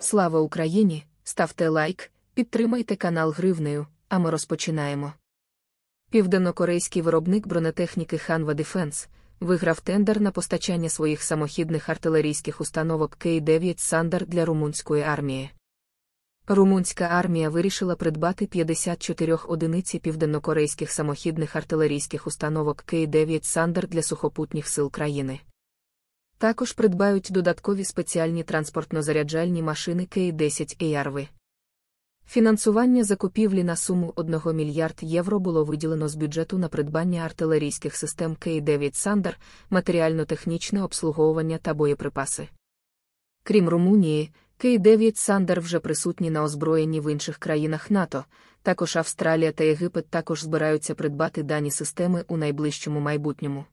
Слава Україні! Ставте лайк, підтримайте канал Гривнею, а ми розпочинаємо. Південнокорейський виробник бронетехніки Hanwha Defense виграв тендер на постачання своїх самохідних артилерійських установок к 9 Сандер для румунської армії. Румунська армія вирішила придбати 54 одиниці південнокорейських самохідних артилерійських установок к 9 Сандер для сухопутніх сил країни. Також придбають додаткові спеціальні транспортно-заряджальні машини К10 ARV. Фінансування закупівлі на суму 1 мільярд євро було виділено з бюджету на придбання артилерійських систем К9 Сандер, матеріально-технічне обслуговування та боєприпаси. Крім Румунії, К9 Сандер вже присутні на озброєнні в інших країнах НАТО, також Австралія та Єгипет також збираються придбати дані системи у найближчому майбутньому.